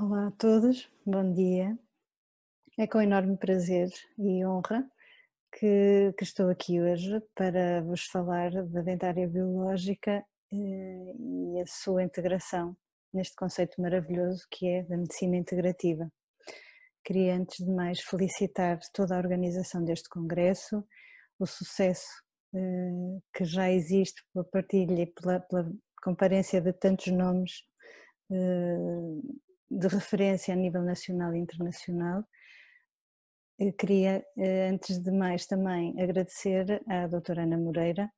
Olá a todos, bom dia. É com enorme prazer e honra que, que estou aqui hoje para vos falar da dentária biológica eh, e a sua integração neste conceito maravilhoso que é da medicina integrativa. Queria, antes de mais, felicitar toda a organização deste congresso, o sucesso eh, que já existe pela partilha e pela, pela comparência de tantos nomes eh, de referência a nível nacional e internacional. Eu queria, eh, antes de mais, também agradecer à doutora Ana Moreira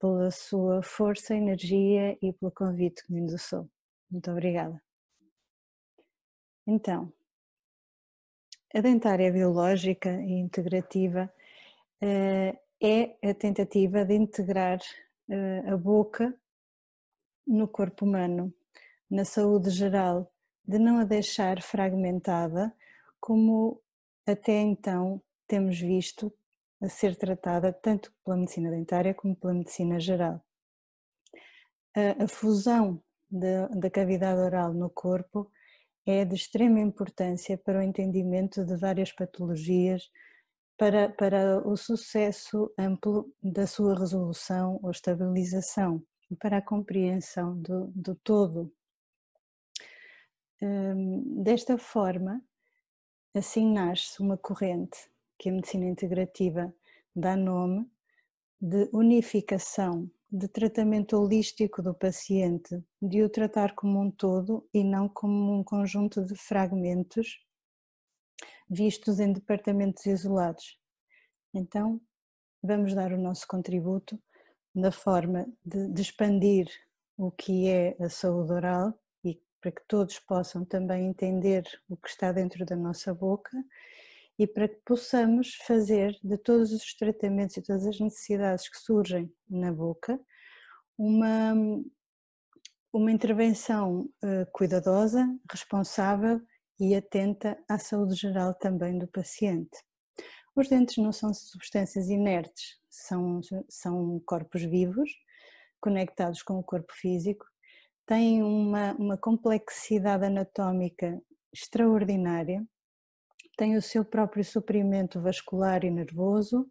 pela sua força, energia e pelo convite que me endossou. Muito obrigada. Então, a dentária biológica e integrativa eh, é a tentativa de integrar eh, a boca no corpo humano, na saúde geral de não a deixar fragmentada, como até então temos visto a ser tratada tanto pela medicina dentária como pela medicina geral. A, a fusão da cavidade oral no corpo é de extrema importância para o entendimento de várias patologias, para, para o sucesso amplo da sua resolução ou estabilização e para a compreensão do, do todo um, desta forma, assim nasce uma corrente que a medicina integrativa dá nome de unificação, de tratamento holístico do paciente, de o tratar como um todo e não como um conjunto de fragmentos vistos em departamentos isolados. Então, vamos dar o nosso contributo na forma de, de expandir o que é a saúde oral para que todos possam também entender o que está dentro da nossa boca e para que possamos fazer de todos os tratamentos e todas as necessidades que surgem na boca uma, uma intervenção eh, cuidadosa, responsável e atenta à saúde geral também do paciente. Os dentes não são substâncias inertes, são, são corpos vivos conectados com o corpo físico tem uma, uma complexidade anatómica extraordinária, tem o seu próprio suprimento vascular e nervoso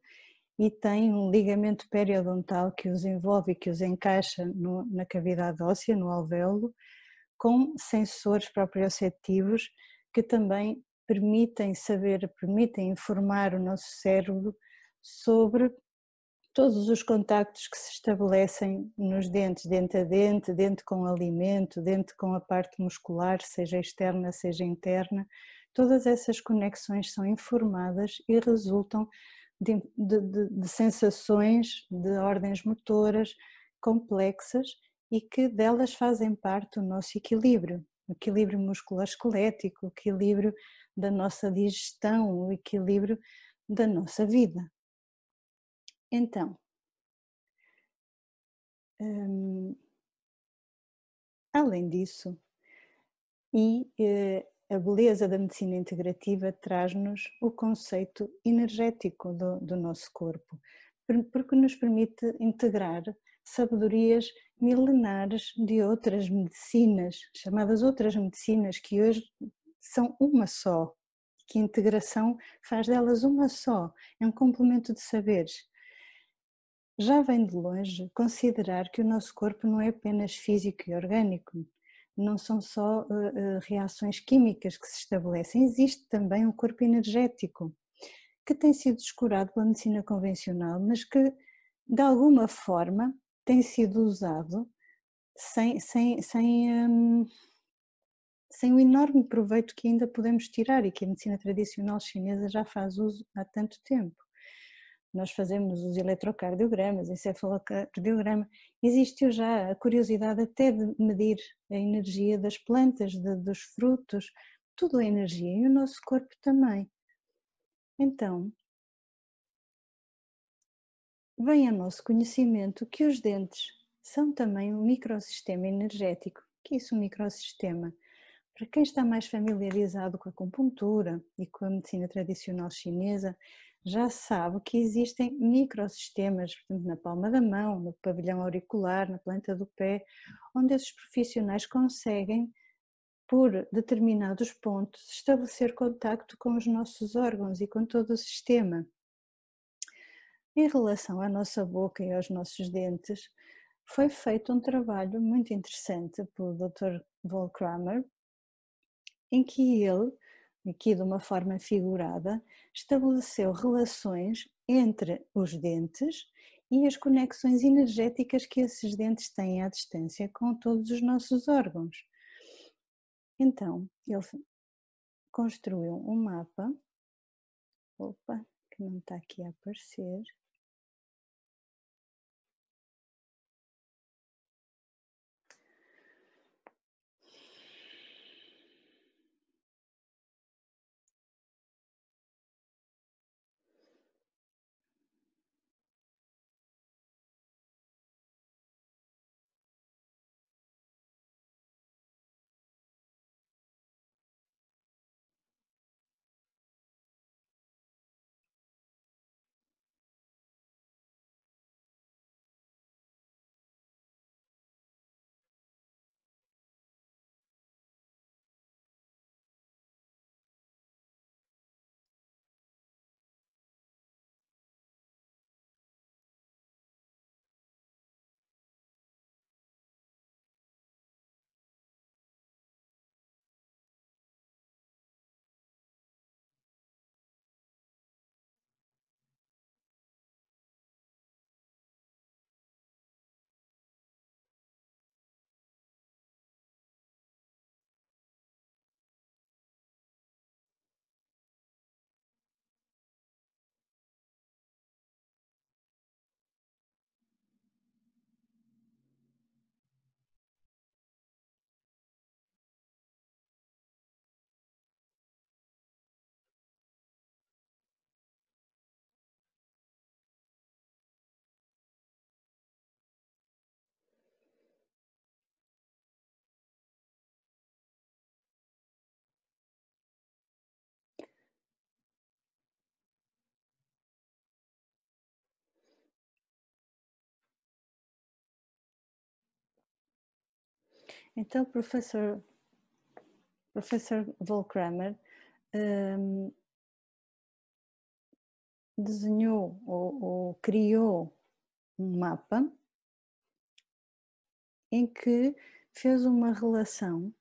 e tem um ligamento periodontal que os envolve e que os encaixa no, na cavidade óssea, no alvéolo, com sensores proprioceptivos que também permitem saber, permitem informar o nosso cérebro sobre todos os contactos que se estabelecem nos dentes, dente a dente, dente com alimento, dente com a parte muscular, seja externa, seja interna, todas essas conexões são informadas e resultam de, de, de sensações de ordens motoras complexas e que delas fazem parte o nosso equilíbrio, o equilíbrio muscular-esquelético, o equilíbrio da nossa digestão, o equilíbrio da nossa vida. Então, hum, além disso, e eh, a beleza da medicina integrativa traz-nos o conceito energético do, do, nosso corpo, porque nos permite integrar sabedorias milenares de outras medicinas, chamadas outras medicinas, que hoje são uma só, que a integração faz delas uma só, é um complemento de saberes. Já vem de longe considerar que o nosso corpo não é apenas físico e orgânico, não são só uh, reações químicas que se estabelecem, existe também um corpo energético que tem sido descurado pela medicina convencional, mas que de alguma forma tem sido usado sem, sem, sem, um, sem o enorme proveito que ainda podemos tirar e que a medicina tradicional chinesa já faz uso há tanto tempo nós fazemos os eletrocardiogramas, encefalocardiograma, existe já a curiosidade até de medir a energia das plantas, de, dos frutos, tudo é energia e o nosso corpo também. Então, vem a nosso conhecimento que os dentes são também um microsistema energético. O que é isso, um microsistema? Para quem está mais familiarizado com a acupuntura e com a medicina tradicional chinesa, já sabe que existem microsistemas portanto, na palma da mão, no pavilhão auricular, na planta do pé, onde esses profissionais conseguem, por determinados pontos, estabelecer contacto com os nossos órgãos e com todo o sistema. Em relação à nossa boca e aos nossos dentes, foi feito um trabalho muito interessante pelo Dr. Volkramer, em que ele aqui de uma forma figurada, estabeleceu relações entre os dentes e as conexões energéticas que esses dentes têm à distância com todos os nossos órgãos. Então, ele construiu um mapa. Opa, que não está aqui a aparecer. Então, professor, professor Volkramer um, desenhou ou, ou criou um mapa em que fez uma relação